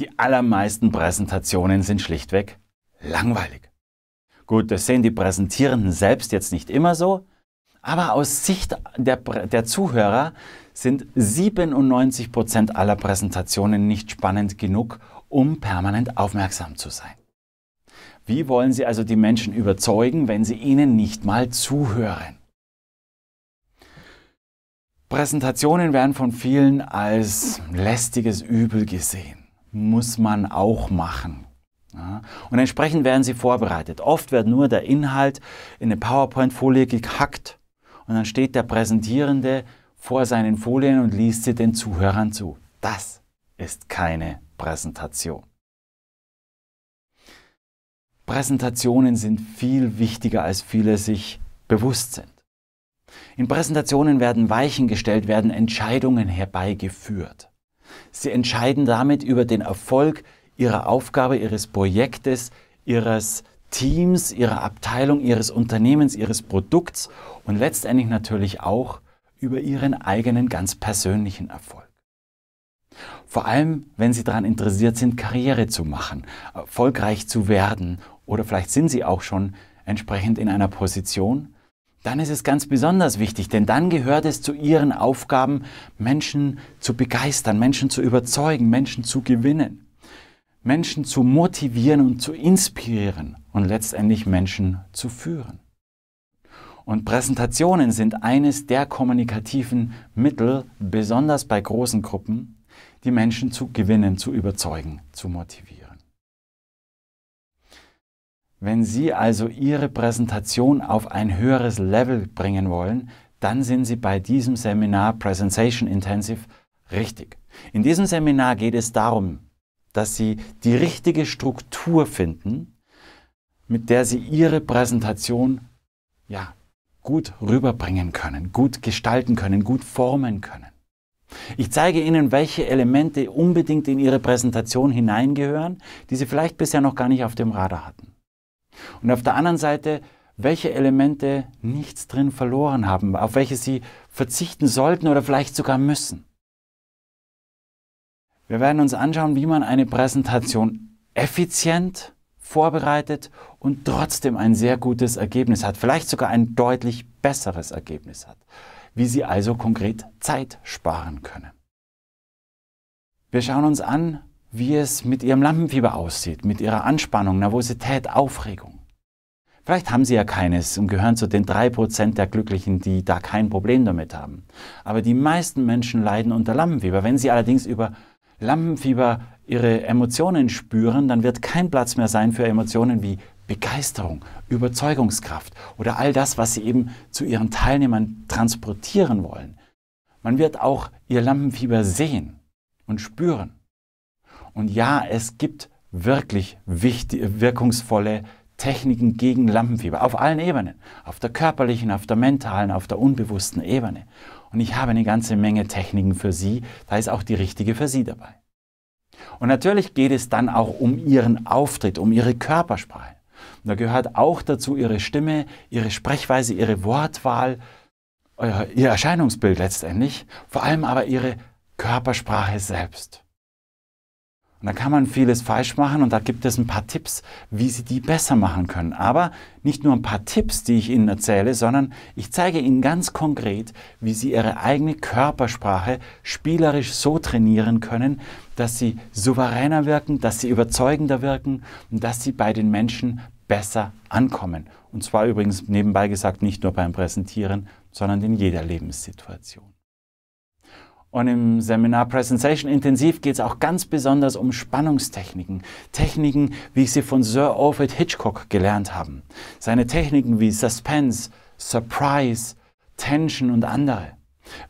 Die allermeisten Präsentationen sind schlichtweg langweilig. Gut, das sehen die Präsentierenden selbst jetzt nicht immer so, aber aus Sicht der, der Zuhörer sind 97% Prozent aller Präsentationen nicht spannend genug, um permanent aufmerksam zu sein. Wie wollen Sie also die Menschen überzeugen, wenn Sie ihnen nicht mal zuhören? Präsentationen werden von vielen als lästiges Übel gesehen muss man auch machen. Ja, und entsprechend werden sie vorbereitet. Oft wird nur der Inhalt in eine PowerPoint-Folie gehackt und dann steht der Präsentierende vor seinen Folien und liest sie den Zuhörern zu. Das ist keine Präsentation. Präsentationen sind viel wichtiger, als viele sich bewusst sind. In Präsentationen werden Weichen gestellt, werden Entscheidungen herbeigeführt. Sie entscheiden damit über den Erfolg ihrer Aufgabe, ihres Projektes, ihres Teams, ihrer Abteilung, ihres Unternehmens, ihres Produkts und letztendlich natürlich auch über ihren eigenen ganz persönlichen Erfolg. Vor allem, wenn Sie daran interessiert sind, Karriere zu machen, erfolgreich zu werden oder vielleicht sind Sie auch schon entsprechend in einer Position, dann ist es ganz besonders wichtig, denn dann gehört es zu ihren Aufgaben, Menschen zu begeistern, Menschen zu überzeugen, Menschen zu gewinnen, Menschen zu motivieren und zu inspirieren und letztendlich Menschen zu führen. Und Präsentationen sind eines der kommunikativen Mittel, besonders bei großen Gruppen, die Menschen zu gewinnen, zu überzeugen, zu motivieren. Wenn Sie also Ihre Präsentation auf ein höheres Level bringen wollen, dann sind Sie bei diesem Seminar Presentation Intensive richtig. In diesem Seminar geht es darum, dass Sie die richtige Struktur finden, mit der Sie Ihre Präsentation ja, gut rüberbringen können, gut gestalten können, gut formen können. Ich zeige Ihnen, welche Elemente unbedingt in Ihre Präsentation hineingehören, die Sie vielleicht bisher noch gar nicht auf dem Radar hatten. Und auf der anderen Seite, welche Elemente nichts drin verloren haben, auf welche sie verzichten sollten oder vielleicht sogar müssen. Wir werden uns anschauen, wie man eine Präsentation effizient vorbereitet und trotzdem ein sehr gutes Ergebnis hat, vielleicht sogar ein deutlich besseres Ergebnis hat, wie Sie also konkret Zeit sparen können. Wir schauen uns an, wie es mit Ihrem Lampenfieber aussieht, mit Ihrer Anspannung, Nervosität, Aufregung. Vielleicht haben Sie ja keines und gehören zu den drei Prozent der Glücklichen, die da kein Problem damit haben. Aber die meisten Menschen leiden unter Lampenfieber. Wenn Sie allerdings über Lampenfieber Ihre Emotionen spüren, dann wird kein Platz mehr sein für Emotionen wie Begeisterung, Überzeugungskraft oder all das, was Sie eben zu Ihren Teilnehmern transportieren wollen. Man wird auch Ihr Lampenfieber sehen und spüren. Und ja, es gibt wirklich wichtige, wirkungsvolle Techniken gegen Lampenfieber auf allen Ebenen, auf der körperlichen, auf der mentalen, auf der unbewussten Ebene. Und ich habe eine ganze Menge Techniken für Sie, da ist auch die richtige für Sie dabei. Und natürlich geht es dann auch um Ihren Auftritt, um Ihre Körpersprache. da gehört auch dazu Ihre Stimme, Ihre Sprechweise, Ihre Wortwahl, Ihr Erscheinungsbild letztendlich, vor allem aber Ihre Körpersprache selbst. Und da kann man vieles falsch machen und da gibt es ein paar Tipps, wie Sie die besser machen können. Aber nicht nur ein paar Tipps, die ich Ihnen erzähle, sondern ich zeige Ihnen ganz konkret, wie Sie Ihre eigene Körpersprache spielerisch so trainieren können, dass Sie souveräner wirken, dass Sie überzeugender wirken und dass Sie bei den Menschen besser ankommen. Und zwar übrigens nebenbei gesagt nicht nur beim Präsentieren, sondern in jeder Lebenssituation. Und im Seminar Presentation Intensiv geht es auch ganz besonders um Spannungstechniken. Techniken, wie ich sie von Sir Alfred Hitchcock gelernt habe. Seine Techniken wie Suspense, Surprise, Tension und andere.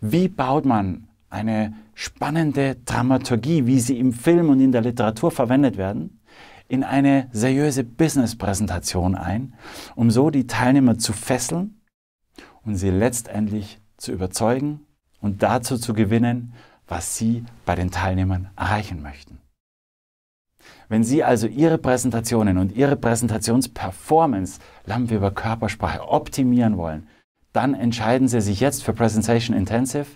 Wie baut man eine spannende Dramaturgie, wie sie im Film und in der Literatur verwendet werden, in eine seriöse Business-Präsentation ein, um so die Teilnehmer zu fesseln und sie letztendlich zu überzeugen und dazu zu gewinnen, was Sie bei den Teilnehmern erreichen möchten. Wenn Sie also Ihre Präsentationen und Ihre Präsentationsperformance, lernen über Körpersprache, optimieren wollen, dann entscheiden Sie sich jetzt für Presentation Intensive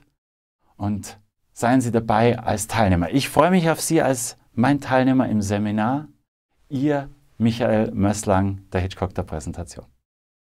und seien Sie dabei als Teilnehmer. Ich freue mich auf Sie als mein Teilnehmer im Seminar. Ihr Michael Mösslang der Hitchcock der Präsentation.